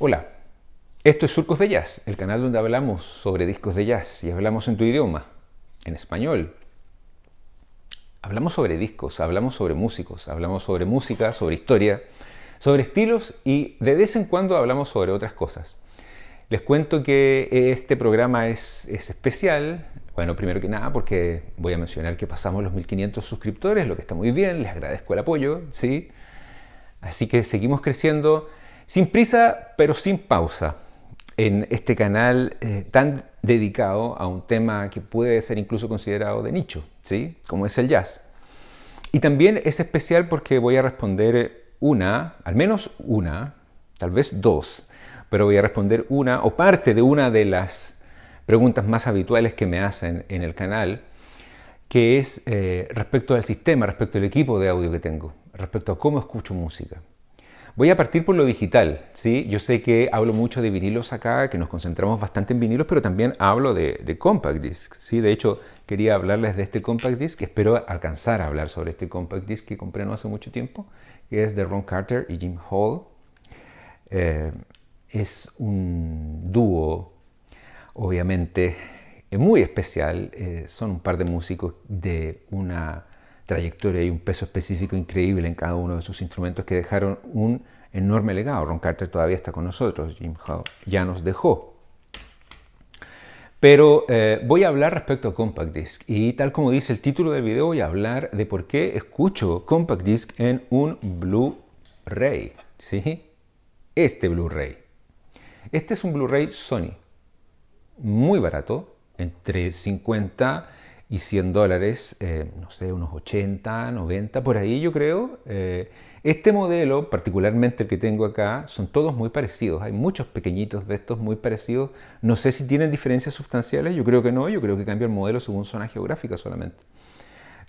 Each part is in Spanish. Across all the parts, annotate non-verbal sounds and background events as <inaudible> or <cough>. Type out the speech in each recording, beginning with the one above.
Hola, esto es Surcos de Jazz, el canal donde hablamos sobre discos de jazz y hablamos en tu idioma, en español. Hablamos sobre discos, hablamos sobre músicos, hablamos sobre música, sobre historia, sobre estilos y de vez en cuando hablamos sobre otras cosas. Les cuento que este programa es, especial, bueno, primero que nada porque voy a mencionar que pasamos los 1500 suscriptores, lo que está muy bien, les agradezco el apoyo, ¿sí? Así que seguimos creciendo. Sin prisa, pero sin pausa, en este canal eh, tan dedicado a un tema que puede ser incluso considerado de nicho, ¿sí? como es el jazz. Y también es especial porque voy a responder una, al menos una, tal vez dos, pero voy a responder una o parte de una de las preguntas más habituales que me hacen en el canal, que es eh, respecto al sistema, respecto al equipo de audio que tengo, respecto a cómo escucho música. Voy a partir por lo digital, ¿sí? Yo sé que hablo mucho de vinilos acá, que nos concentramos bastante en vinilos, pero también hablo de, compact disc, ¿sí? De hecho, quería hablarles de este compact disc, que espero alcanzar a hablar sobre este compact disc que compré no hace mucho tiempo, que es de Ron Carter y Jim Hall. Eh, es un dúo, obviamente, muy especial. Eh, son un par de músicos de una trayectoria y un peso específico increíble en cada uno de sus instrumentos que dejaron un enorme legado. Ron Carter todavía está con nosotros, Jim Hall ya nos dejó. Pero eh, voy a hablar respecto a Compact Disc y tal como dice el título del video voy a hablar de por qué escucho Compact Disc en un Blu-ray. ¿sí? Este Blu-ray. Este es un Blu-ray Sony. Muy barato, entre 50 y 100 dólares, eh, no sé, unos 80, 90, por ahí yo creo. Eh, este modelo, particularmente el que tengo acá, son todos muy parecidos. Hay muchos pequeñitos de estos muy parecidos. No sé si tienen diferencias sustanciales, yo creo que no, yo creo que cambia el modelo según zona geográfica solamente.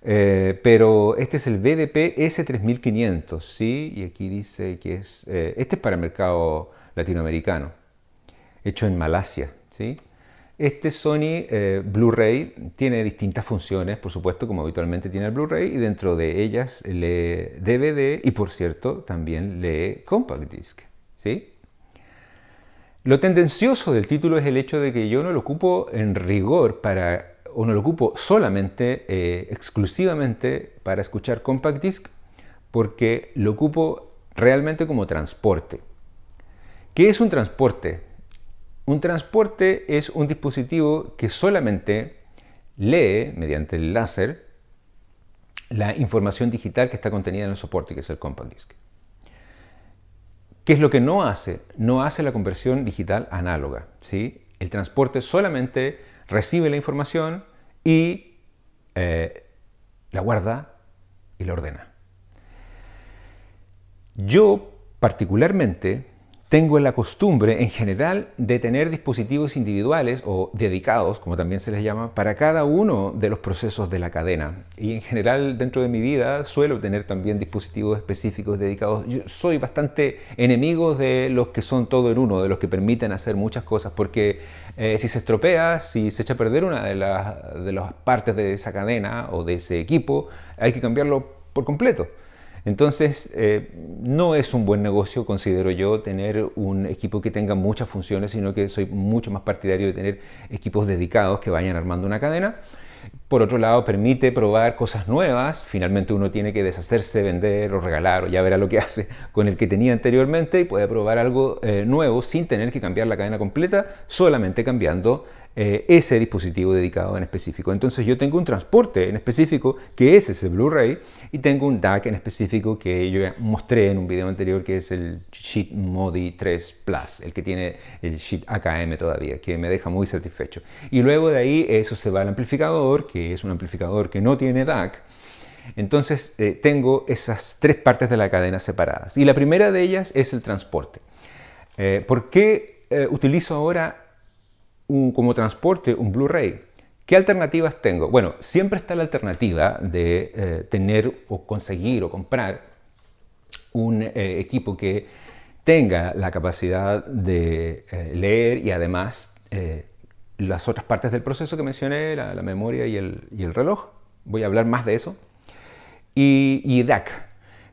Eh, pero este es el BDP S3500, ¿sí? Y aquí dice que es... este es para mercado latinoamericano, hecho en Malasia, ¿sí? Este Sony eh, Blu-ray tiene distintas funciones, por supuesto, como habitualmente tiene el Blu-ray, y dentro de ellas lee DVD y, por cierto, también lee Compact Disc. ¿sí? Lo tendencioso del título es el hecho de que yo no lo ocupo en rigor para, o no lo ocupo solamente, eh, exclusivamente para escuchar Compact Disc, porque lo ocupo realmente como transporte. ¿Qué es un transporte? Un transporte es un dispositivo que solamente lee, mediante el láser, la información digital que está contenida en el soporte, que es el Compact Disc. ¿Qué es lo que no hace? No hace la conversión digital análoga. ¿sí? El transporte solamente recibe la información y eh, la guarda y la ordena. Yo particularmente tengo la costumbre en general de tener dispositivos individuales o dedicados, como también se les llama, para cada uno de los procesos de la cadena. Y en general dentro de mi vida suelo tener también dispositivos específicos dedicados. Yo soy bastante enemigo de los que son todo en uno, de los que permiten hacer muchas cosas, porque eh, si se estropea, si se echa a perder una de las partes de esa cadena o de ese equipo, hay que cambiarlo por completo. Entonces, eh, no es un buen negocio, considero yo, tener un equipo que tenga muchas funciones, sino que soy mucho más partidario de tener equipos dedicados que vayan armando una cadena. Por otro lado, permite probar cosas nuevas. Finalmente uno tiene que deshacerse, vender o regalar o ya verá lo que <laughs> hace con el que tenía anteriormente y puede probar algo eh, nuevo sin tener que cambiar la cadena completa, solamente cambiando eh, ese dispositivo dedicado en específico. Entonces yo tengo un transporte en específico que es ese Blu-ray y tengo un DAC en específico que yo mostré en un video anterior que es el Sheet Modi 3 Plus, el que tiene el Sheet AKM todavía, que me deja muy satisfecho. Y luego de ahí eso se va al amplificador, que es un amplificador que no tiene DAC. Entonces eh, tengo esas tres partes de la cadena separadas. Y la primera de ellas es el transporte. Eh, ¿Por qué eh, utilizo ahora un, como transporte un Blu-ray? ¿Qué alternativas tengo? Bueno, siempre está la alternativa de eh, tener o conseguir o comprar un eh, equipo que tenga la capacidad de eh, leer y además las otras partes del proceso que mencioné, la, memoria y el, reloj. Voy a hablar más de eso. Y, DAC,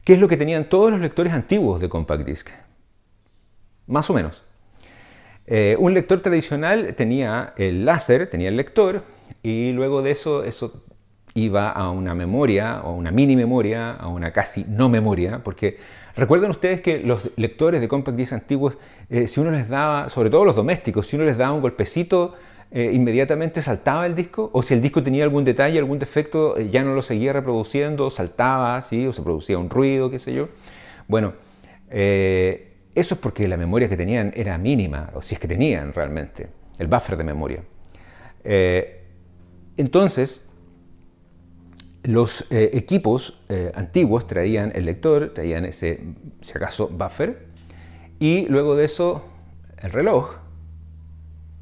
que es lo que tenían todos los lectores antiguos de Compact Disc. Más o menos. Eh, un lector tradicional tenía el láser, tenía el lector, y luego de eso, eso iba a una memoria, o una mini memoria, a una casi no memoria, porque recuerden ustedes que los lectores de compact disc antiguos, eh, si uno les daba, sobre todo los domésticos, si uno les daba un golpecito, eh, inmediatamente saltaba el disco, o si el disco tenía algún detalle, algún defecto, ya no lo seguía reproduciendo, saltaba, ¿sí? o se producía un ruido, qué sé yo. Bueno, eso es porque la memoria que tenían era mínima, o si es que tenían realmente, el buffer de memoria. Eh, entonces, los eh, equipos eh, antiguos traían el lector, traían ese, si acaso, buffer, y luego de eso el reloj,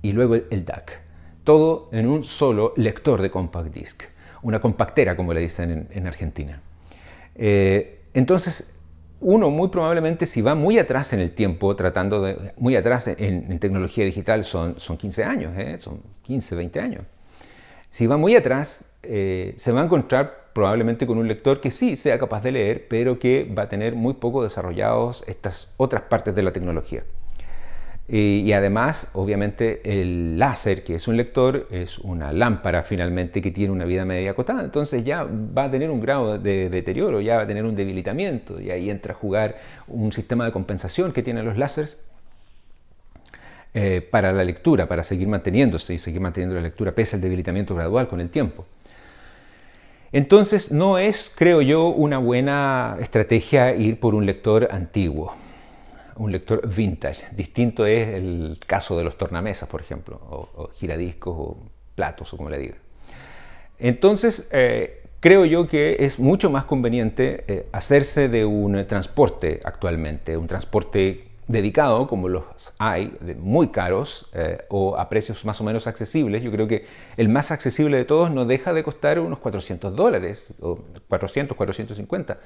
y luego el, DAC. Todo en un solo lector de compact disc, una compactera como le dicen en, en Argentina. entonces, uno muy probablemente si va muy atrás en el tiempo, tratando de, muy atrás en, tecnología digital, son, son 15 años, ¿eh? son 15, 20 años. Si va muy atrás, eh, se va a encontrar probablemente con un lector que sí sea capaz de leer, pero que va a tener muy poco desarrollados estas otras partes de la tecnología. Eh, y además, obviamente, el láser, que es un lector, es una lámpara finalmente que tiene una vida media acotada, entonces ya va a tener un grado de deterioro, ya va a tener un debilitamiento, y ahí entra a jugar un sistema de compensación que tienen los láseres eh, para la lectura, para seguir manteniéndose y seguir manteniendo la lectura, pese al debilitamiento gradual con el tiempo. Entonces, no es, creo yo, una buena estrategia ir por un lector antiguo un lector vintage. Distinto es el caso de los tornamesas, por ejemplo, o, giradiscos, o platos, o como le diga. Entonces, eh, creo yo que es mucho más conveniente eh, hacerse de un transporte actualmente, un transporte dedicado, como los hay, muy caros eh, o a precios más o menos accesibles. Yo creo que el más accesible de todos no deja de costar unos 400 dólares, o 400, 450.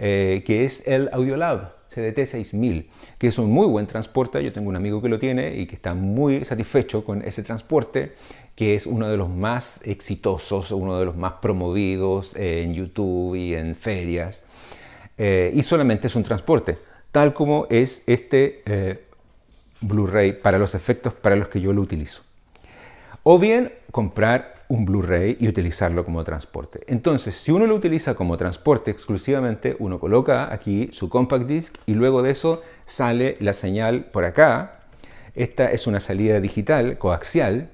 Eh, que es el Audiolab CDT6000, que es un muy buen transporte. Yo tengo un amigo que lo tiene y que está muy satisfecho con ese transporte, que es uno de los más exitosos, uno de los más promovidos en YouTube y en ferias. Eh, y solamente es un transporte, tal como es este eh, Blu-ray para los efectos para los que yo lo utilizo. O bien comprar un Blu-ray y utilizarlo como transporte. Entonces, si uno lo utiliza como transporte exclusivamente, uno coloca aquí su compact disc y luego de eso sale la señal por acá. Esta es una salida digital, coaxial.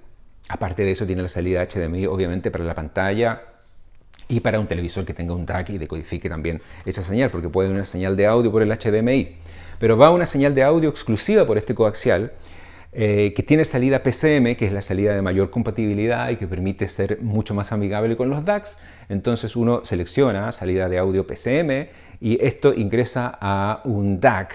Aparte de eso tiene la salida HDMI, obviamente, para la pantalla y para un televisor que tenga un DAC y decodifique también esa señal, porque puede una señal de audio por el HDMI. Pero va una señal de audio exclusiva por este coaxial eh, que tiene salida PCM, que es la salida de mayor compatibilidad y que permite ser mucho más amigable con los DACs. Entonces uno selecciona salida de audio PCM y esto ingresa a un DAC,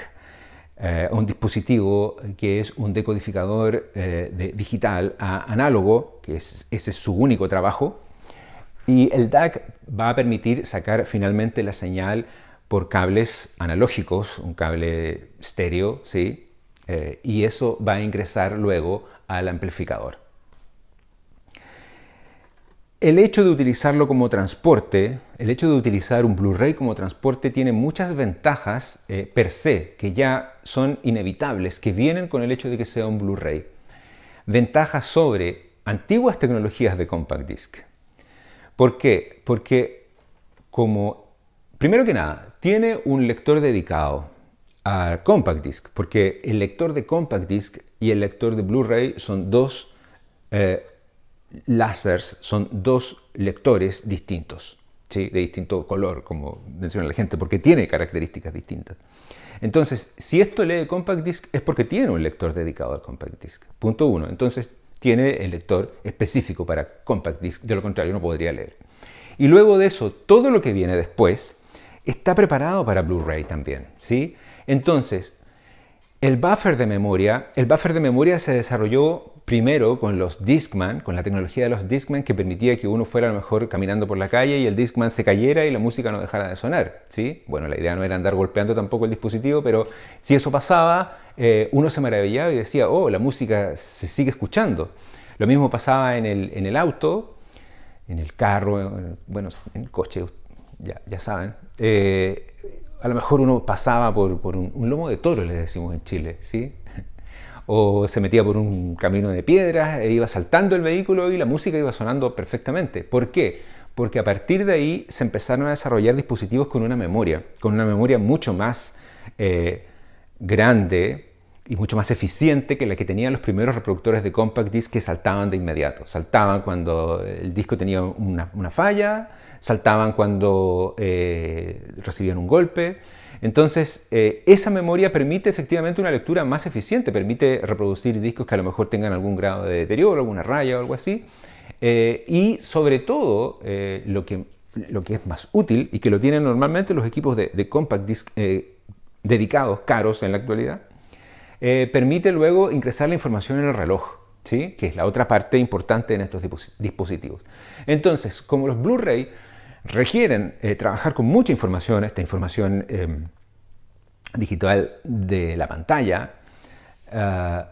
eh, un dispositivo que es un decodificador eh, digital a análogo, que ese es su único trabajo. Y el DAC va a permitir sacar finalmente la señal por cables analógicos, un cable estéreo, ¿sí? Eh, y eso va a ingresar luego al amplificador. El hecho de utilizarlo como transporte, el hecho de utilizar un Blu-ray como transporte tiene muchas ventajas eh, per se que ya son inevitables, que vienen con el hecho de que sea un Blu-ray. Ventajas sobre antiguas tecnologías de compact disc. ¿Por qué? Porque como, primero que nada, tiene un lector dedicado, Compact Disc, porque el lector de Compact Disc y el lector de Blu-ray son dos eh, son dos lectores distintos, de distinto color, como menciona la gente, porque tiene características distintas. Entonces, si esto lee Compact Disc es porque tiene un lector dedicado al Compact Disc. Punto uno. Entonces, tiene el lector específico para Compact Disc, de lo contrario no podría leer. Y luego de eso, todo lo que viene después está preparado para Blu-ray también, ¿sí? Entonces, el buffer de memoria, el buffer de memoria se desarrolló primero con los Discman, con la tecnología de los Discman que permitía que uno fuera a lo mejor caminando por la calle y el Discman se cayera y la música no dejara de sonar, ¿sí? Bueno, la idea no era andar golpeando tampoco el dispositivo, pero si eso pasaba, eh, uno se maravillaba y decía, oh, la música se sigue escuchando. Lo mismo pasaba en el, en el auto, en el carro, bueno, en el coche, ya, saben, eh, a lo mejor uno pasaba por, un, lomo de toro, les decimos en Chile, ¿sí? <laughs> O se metía por un camino de piedras e iba saltando el vehículo y la música iba sonando perfectamente. ¿Por qué? Porque a partir de ahí se empezaron a desarrollar dispositivos con una memoria, con una memoria mucho más eh, grande, y mucho más eficiente que la que tenían los primeros reproductores de compact disc que saltaban de inmediato. Saltaban cuando eh, el disco tenía una, falla, saltaban cuando eh, recibían un golpe. Entonces, eh, esa memoria permite efectivamente una lectura más eficiente, permite reproducir discos que a lo mejor tengan algún grado de deterioro, alguna raya o algo así. y sobre todo, lo, que, lo que es más útil y que lo tienen normalmente los equipos de, de compact disc dedicados, caros en la actualidad, eh, permite luego ingresar la información en el reloj, ¿sí? que es la otra parte importante en estos dispositivos. Entonces, como los Blu-ray requieren eh, trabajar con mucha información, esta información em, digital de la pantalla, ah,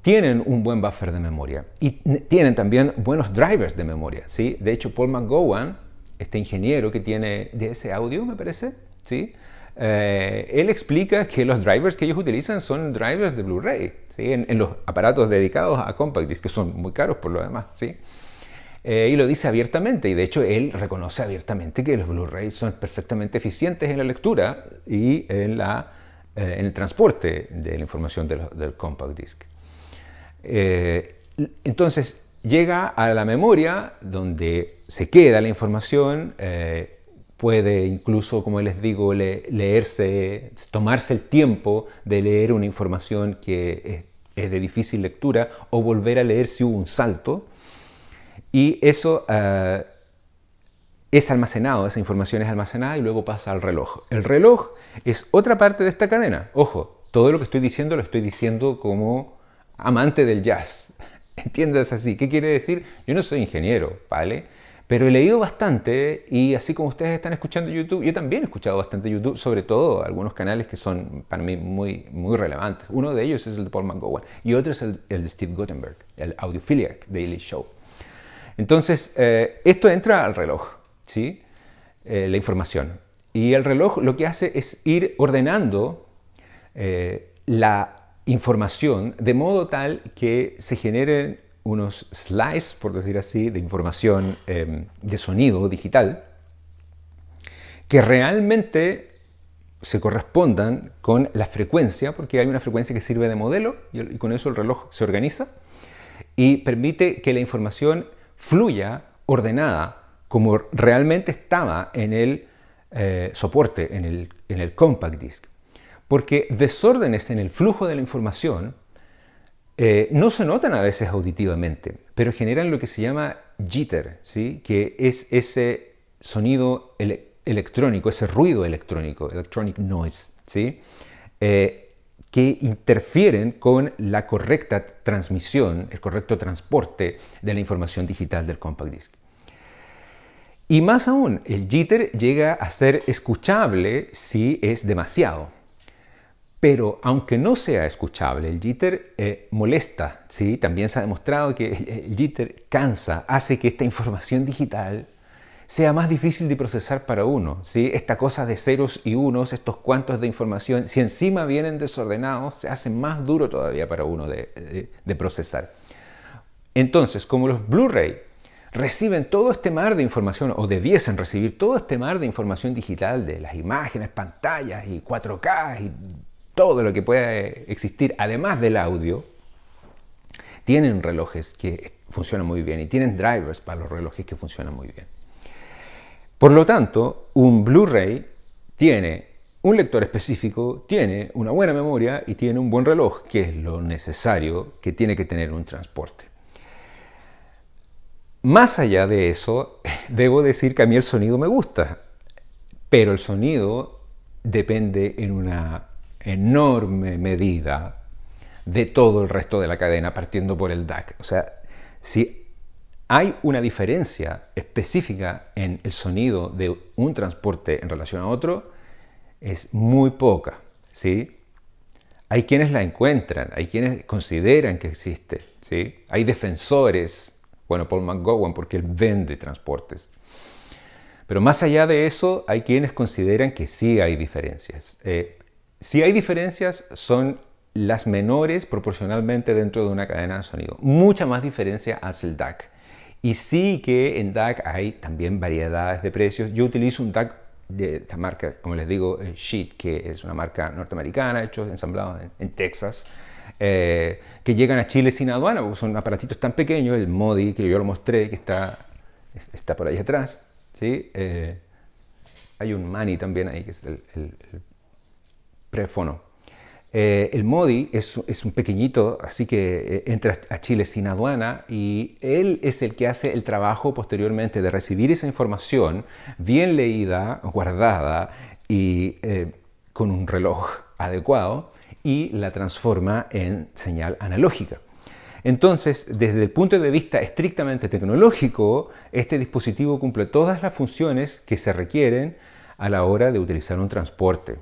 tienen un buen buffer de memoria y tienen también buenos drivers de memoria. ¿sí? De hecho, Paul McGowan, este ingeniero que tiene DS ese audio, me parece, ¿sí? Eh, él explica que los drivers que ellos utilizan son drivers de Blu-ray, ¿sí? en, los aparatos dedicados a compact disc, que son muy caros por lo demás. ¿sí? Eh, y lo dice abiertamente, y de hecho él reconoce abiertamente que los blu rays son perfectamente eficientes en la lectura y en, la, eh, en el transporte de la información del compact disc. entonces llega a la memoria donde se queda la información puede incluso, como les digo, leerse, tomarse el tiempo de leer una información que es, de difícil lectura o volver a leer si hubo un salto. Y eso ah, es almacenado, esa información es almacenada y luego pasa al reloj. El reloj es otra parte de esta cadena. Ojo, todo lo que estoy diciendo lo estoy diciendo como amante del jazz. <laughs> Entiendes así. ¿Qué quiere decir? Yo no soy ingeniero, ¿vale? Pero he leído bastante y así como ustedes están escuchando YouTube, yo también he escuchado bastante YouTube, sobre todo algunos canales que son para mí muy, muy relevantes. Uno de ellos es el de Paul McGowan y otro es el, de Steve Guttenberg, el Audiophiliac Daily Show. Entonces, eh, esto entra al reloj, ¿sí? Eh, la información. Y el reloj lo que hace es ir ordenando eh, la información de modo tal que se generen unos slides, por decir así, de información em, de sonido digital que realmente se correspondan con la frecuencia, porque hay una frecuencia que sirve de modelo y con eso el reloj se organiza y permite que la información fluya ordenada como realmente estaba en el eh, soporte, en el, en el compact disc. Porque desórdenes en el flujo de la información eh, no se notan a veces auditivamente, pero generan lo que se llama jitter, ¿sí? que es ese sonido electrónico, ese ruido electrónico, electronic noise, ¿sí? Eh, que interfieren con la correcta transmisión, el correcto transporte de la información digital del compact disc. Y más aún, el jitter llega a ser escuchable si es demasiado. Pero aunque no sea escuchable, el jitter eh, molesta, ¿sí? También se ha demostrado que el, jitter cansa, hace que esta información digital sea más difícil de procesar para uno, ¿sí? Esta cosa de ceros y unos, estos cuantos de información, si encima vienen desordenados, se hace más duro todavía para uno de, procesar. Entonces, como los Blu-ray reciben todo este mar de información o debiesen recibir todo este mar de información digital de las imágenes, pantallas y 4K y todo lo que pueda existir, además del audio, tienen relojes que funcionan muy bien y tienen drivers para los relojes que funcionan muy bien. Por lo tanto, un Blu-ray tiene un lector específico, tiene una buena memoria y tiene un buen reloj, que es lo necesario que tiene que tener un transporte. Más allá de eso, <laughs> debo decir que a mí el sonido me gusta, pero el sonido depende en una enorme medida de todo el resto de la cadena, partiendo por el DAC. O sea, si hay una diferencia específica en el sonido de un transporte en relación a otro, es muy poca, ¿sí? Hay quienes la encuentran, hay quienes consideran que existe, ¿sí? Hay defensores, bueno, Paul McGowan, porque él vende transportes. Pero más allá de eso, hay quienes consideran que sí hay diferencias. Eh, si hay diferencias, son las menores proporcionalmente dentro de una cadena de sonido. Mucha más diferencia hace el DAC. Y sí que en DAC hay también variedades de precios. Yo utilizo un DAC de esta marca, como les digo, Sheet, que es una marca norteamericana, hecho, ensamblado en, Texas, eh, que llegan a Chile sin aduana, porque son aparatitos tan pequeños, el Modi, que yo lo mostré, que está, está por ahí atrás, ¿sí? Eh, hay un Mani también ahí, que es el Prefono. Eh, el Modi es, un pequeñito, así que eh, entra a Chile sin aduana y él es el que hace el trabajo posteriormente de recibir esa información bien leída, guardada y eh, con un reloj adecuado y la transforma en señal analógica. Entonces, desde el punto de vista estrictamente tecnológico, este dispositivo cumple todas las funciones que se requieren a la hora de utilizar un transporte.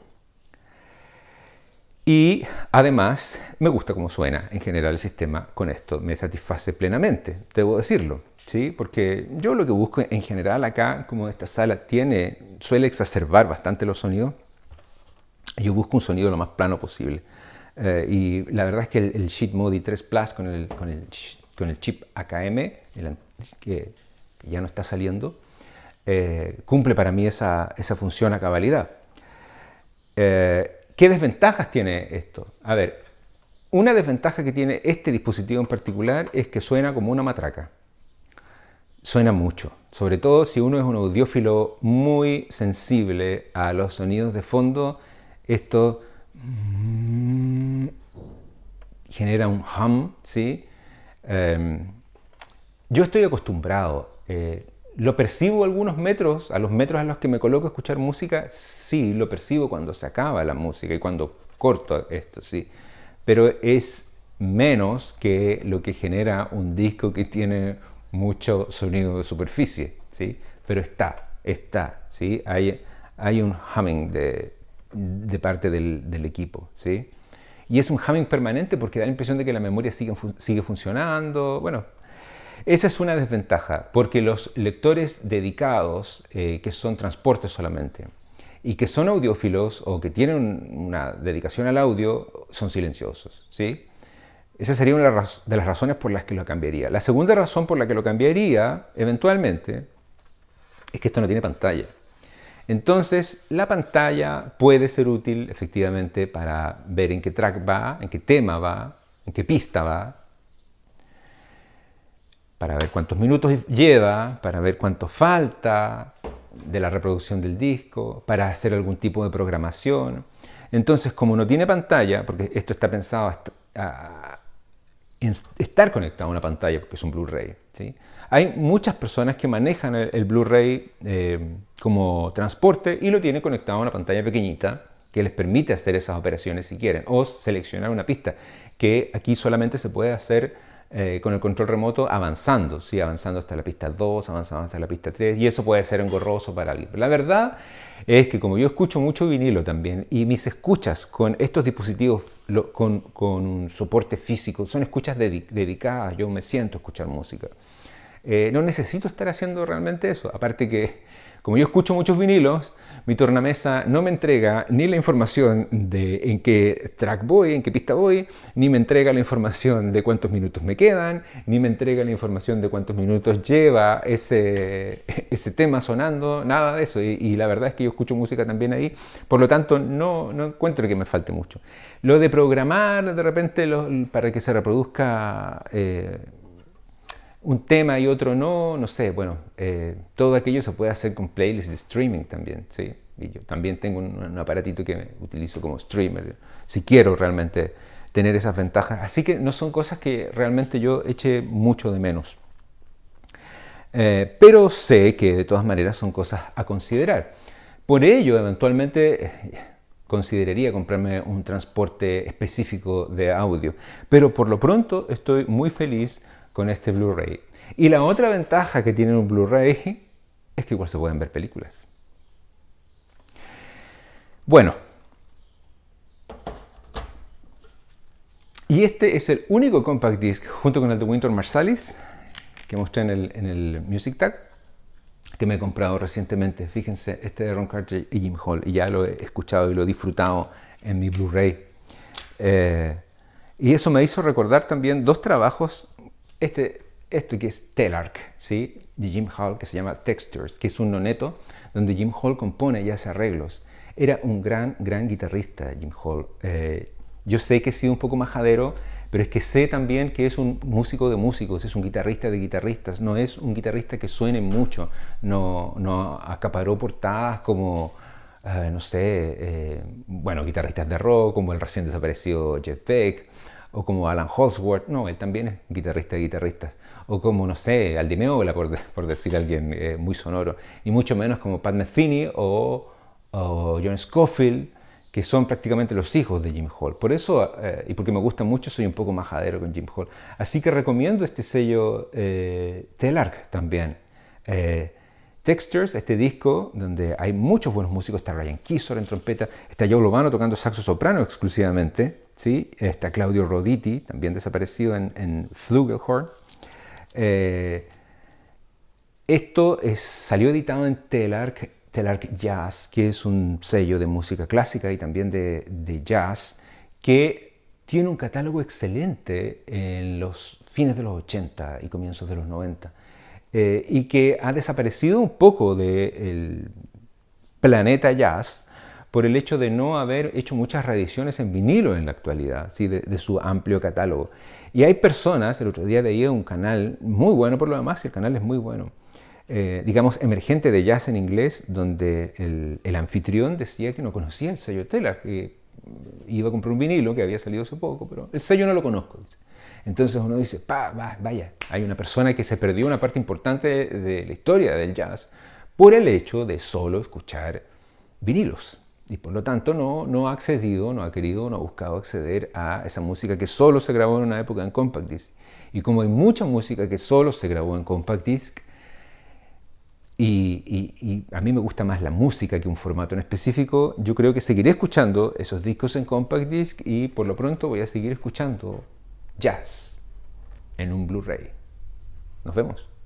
Y además me gusta cómo suena en general el sistema con esto, me satisface plenamente, debo decirlo, ¿sí? porque yo lo que busco en general acá, como esta sala tiene, suele exacerbar bastante los sonidos, yo busco un sonido lo más plano posible. Eh, y la verdad es que el, el Modi 3 Plus con el, con el, chip AKM, el, que, ya no está saliendo, eh, cumple para mí esa, esa función a cabalidad. Eh, ¿Qué desventajas tiene esto? A ver, una desventaja que tiene este dispositivo en particular es que suena como una matraca. Suena mucho, sobre todo si uno es un audiófilo muy sensible a los sonidos de fondo, esto mm, genera un hum, ¿sí? Em, yo estoy acostumbrado. Eh, ¿Lo percibo algunos metros, a los metros a los que me coloco a escuchar música? Sí, lo percibo cuando se acaba la música y cuando corto esto, sí. Pero es menos que lo que genera un disco que tiene mucho sonido de superficie, ¿sí? Pero está, está, ¿sí? Hay, hay un humming de, parte del, equipo, ¿sí? Y es un humming permanente porque da la impresión de que la memoria sigue, sigue funcionando, bueno, esa es una desventaja, porque los lectores dedicados, eh, que son transportes solamente, y que son audiófilos o que tienen una dedicación al audio, son silenciosos. ¿sí? Esa sería una de las razones por las que lo cambiaría. La segunda razón por la que lo cambiaría, eventualmente, es que esto no tiene pantalla. Entonces, la pantalla puede ser útil efectivamente para ver en qué track va, en qué tema va, en qué pista va, para ver cuántos minutos lleva, para ver cuánto falta de la reproducción del disco, para hacer algún tipo de programación. Entonces, como no tiene pantalla, porque esto está pensado estar conectado a una pantalla, porque es un Blu-ray, hay muchas personas que manejan el, Blu-ray eh, como transporte y lo tienen conectado a una pantalla pequeñita que les permite hacer esas operaciones si quieren, o seleccionar una pista, que aquí solamente se puede hacer eh, con el control remoto avanzando, ¿sí? avanzando hasta la pista 2, avanzando hasta la pista 3, y eso puede ser engorroso para alguien. la verdad es que como yo escucho mucho vinilo también, y mis escuchas con estos dispositivos con, un soporte físico son escuchas dedicadas, yo me siento a escuchar música. Eh, no necesito estar haciendo realmente eso, aparte que como yo escucho muchos vinilos, mi tornamesa no me entrega ni la información de en qué track voy, en qué pista voy, ni me entrega la información de cuántos minutos me quedan, ni me entrega la información de cuántos minutos lleva ese, <laughs> ese tema sonando, nada de eso. Y, la verdad es que yo escucho música también ahí, por lo tanto no, no encuentro que me falte mucho. Lo de programar de repente para que se reproduzca... Eh, un tema y otro no, no sé, bueno, eh, todo aquello se puede hacer con playlists de streaming también, ¿sí? Y yo también tengo un, aparatito que utilizo como streamer, si quiero realmente tener esas ventajas. Así que no son cosas que realmente yo eche mucho de menos. Eh, pero sé que de todas maneras son cosas a considerar. Por ello, eventualmente eh, consideraría comprarme un transporte específico de audio. Pero por lo pronto estoy muy feliz con este Blu-ray. Y la otra ventaja que tiene un Blu-ray es que igual se pueden ver películas. Bueno. Y este es el único compact disc junto con el de Winter Marsalis que mostré en el, Music Tag que me he comprado recientemente. Fíjense, este de Ron Carter y Jim Hall. Y ya lo he escuchado y lo he disfrutado en mi Blu-ray. Eh, y eso me hizo recordar también dos trabajos este, esto que es Telarc, ¿sí? de Jim Hall, que se llama Textures, que es un noneto donde Jim Hall compone y hace arreglos. Era un gran, gran guitarrista Jim Hall. Eh, yo sé que he sido un poco majadero, pero es que sé también que es un músico de músicos, es un guitarrista de guitarristas, no es un guitarrista que suene mucho, no, no acaparó portadas como... Eh, no sé, eh, bueno, guitarristas de rock, como el recién desaparecido Jeff Beck, o como Alan Holdsworth, no, él también es guitarrista de guitarristas, o como, no sé, Aldi por, por decir alguien eh, muy sonoro, y mucho menos como Pat Metheny o, John Scofield, que son prácticamente los hijos de Jim Hall. Por eso, eh, y porque me gusta mucho, soy un poco majadero con Jim Hall. Así que recomiendo este sello eh, Telarc también. Eh, Textures, este disco donde hay muchos buenos músicos, está Ryan Kisor en trompeta, está Joe Lovano tocando saxo soprano exclusivamente, Está Claudio Roditi, también desaparecido en, en Flugelhorn. Eh, esto es, salió editado en Telarc, Jazz, que es un sello de música clásica y también de, jazz, que tiene un catálogo excelente en los fines de los 80 y comienzos de los 90, eh, y que ha desaparecido un poco del planeta jazz, por el hecho de no haber hecho muchas reediciones en vinilo en la actualidad, ¿sí? de, su amplio catálogo. Y hay personas, el otro día veía un canal muy bueno, por lo demás, el canal es muy bueno, eh, digamos, emergente de jazz en inglés, donde el, anfitrión decía que no conocía el sello Teller, que iba a comprar un vinilo que había salido hace poco, pero el sello no lo conozco. Entonces uno dice, va, vaya, hay una persona que se perdió una parte importante de la historia del jazz por el hecho de solo escuchar vinilos y por lo tanto no, no ha accedido, no ha querido, no ha buscado acceder a esa música que solo se grabó en una época en compact disc. Y como hay mucha música que solo se grabó en compact disc, y, y, a mí me gusta más la música que un formato en específico, yo creo que seguiré escuchando esos discos en compact disc y por lo pronto voy a seguir escuchando jazz en un Blu-ray. Nos vemos.